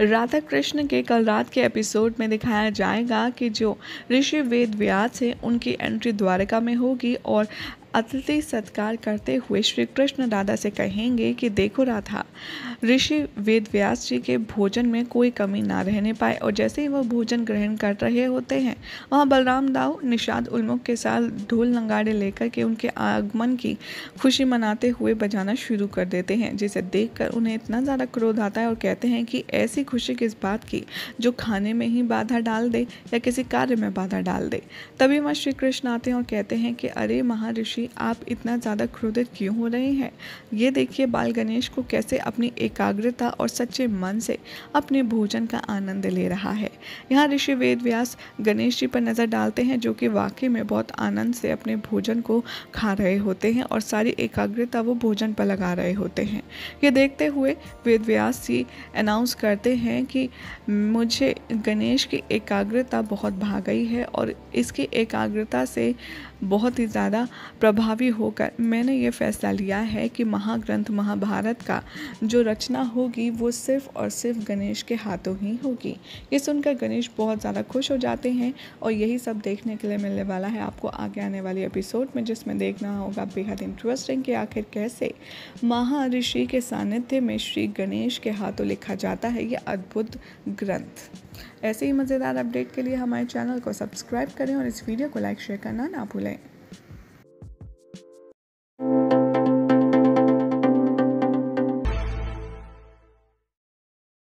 राधा कृष्ण के कल रात के एपिसोड में दिखाया जाएगा कि जो ऋषि वेद व्यास है उनकी एंट्री द्वारका में होगी और अतिथि सत्कार करते हुए श्री कृष्ण राधा से कहेंगे कि देखो राधा ऋषि वेद व्यास जी के भोजन में कोई कमी ना रहने पाए और जैसे ही वह भोजन ग्रहण कर रहे होते हैं वहाँ बलराम दाऊ निषाद उल्मुख के साथ ढोल नंगाड़े लेकर के उनके आगमन की खुशी मनाते हुए बजाना शुरू कर देते हैं जिसे देख उन्हें इतना ज़्यादा क्रोध आता है और कहते हैं कि ऐसी खुशी किस बात की जो खाने में ही बाधा डाल दे या किसी कार्य में बाधा डाल दे तभी वहाँ श्री कृष्ण आते हैं और कहते हैं कि अरे ऋषि आप इतना ज़्यादा क्रोधित क्यों हो रहे हैं ये देखिए बाल गणेश को कैसे अपनी एकाग्रता और सच्चे मन से अपने भोजन का आनंद ले रहा है यहाँ ऋषि वेद व्यास गणेश जी पर नज़र डालते हैं जो कि वाकई में बहुत आनंद से अपने भोजन को खा रहे होते हैं और सारी एकाग्रता वो भोजन पर लगा रहे होते हैं ये देखते हुए वेद व्यास जी अनाउंस करते हैं कि मुझे गणेश की एकाग्रता बहुत भाग गई है और इसकी एकाग्रता से बहुत ही ज़्यादा प्रभाव प्रभावी होकर मैंने ये फैसला लिया है कि महाग्रंथ महाभारत का जो रचना होगी वो सिर्फ और सिर्फ गणेश के हाथों ही होगी ये सुनकर गणेश बहुत ज़्यादा खुश हो जाते हैं और यही सब देखने के लिए मिलने वाला है आपको आगे आने वाले एपिसोड में जिसमें देखना होगा बेहद इंटरेस्टिंग कि आखिर कैसे महाऋषि के सानिध्य में श्री गणेश के हाथों लिखा जाता है ये अद्भुत ग्रंथ ऐसे ही मज़ेदार अपडेट के लिए हमारे चैनल को सब्सक्राइब करें और इस वीडियो को लाइक शेयर करना ना भूलें